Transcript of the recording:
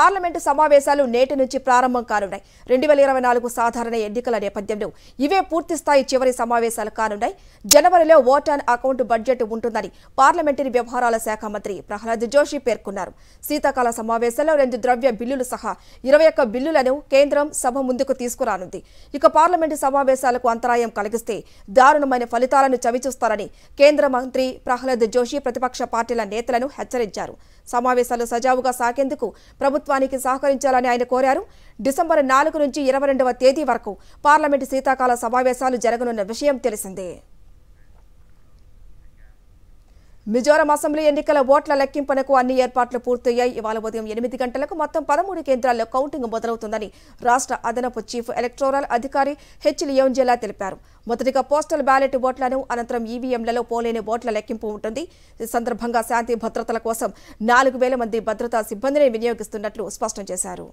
parliament సమావేశాలు నేటి నుంచి ప్రారంభం కానున్నాయి రెండు వేల ఇరవై నాలుగు సాధారణ ఎన్నికల నేపథ్యంలో ఇవే పూర్తిస్థాయి చివరి సమావేశాలు కానున్నాయి జనవరిలో ఓట్ అండ్ అకౌంట్ బడ్జెట్ ఉంటుందని పార్లమెంటరీ వ్యవహారాల శాఖ మంత్రి ప్రహ్లాద్ జోషి పేర్కొన్నారు శీతాకాల సమావేశంలో రెండు ద్రవ్య బిల్లులు సహా ఇరవై ఒక్క బిల్లులను కేంద్రం సభ ముందుకు తీసుకురానుంది ఇక పార్లమెంటు సమావేశాలకు అంతరాయం కలిగిస్తే దారుణమైన ఫలితాలను చవిచూస్తారని కేంద్ర మంత్రి ప్రహ్లాద్ జోషి ప్రతిపక్ష పార్టీల నేతలను హెచ్చరించారు సమావేశాలు సజావుగా సాగేందుకు ప్రభుత్వ ప్రభుత్వానికి సహకరించాలని ఆయన కోరారు డిసెంబర్ నాలుగు నుంచి ఇరవై తేదీ వరకు పార్లమెంటు శీతాకాల సమావేశాలు జరగనున్న విషయం తెలిసిందే మిజోరం అసెంబ్లీ ఎన్నికల ఓట్ల లెక్కింపునకు అన్ని ఏర్పాట్లు పూర్తయ్యాయి ఇవాళ ఉదయం ఎనిమిది గంటలకు మొత్తం పదమూడు కేంద్రాల్లో కౌంటింగ్ మొదలవుతుందని రాష్ట్ర అదనపు చీఫ్ ఎలక్టోరల్ అధికారి హెచ్ లియోంజెలా తెలిపారు మొదటిగా పోస్టల్ బ్యాలెట్ ఓట్లను అనంతరం ఈవీఎంలలో పోలేని ఓట్ల లెక్కింపు ఉంటుంది ఈ సందర్భంగా శాంతి భద్రతల కోసం నాలుగు మంది భద్రతా సిబ్బందిని వినియోగిస్తున్నట్లు స్పష్టం చేశారు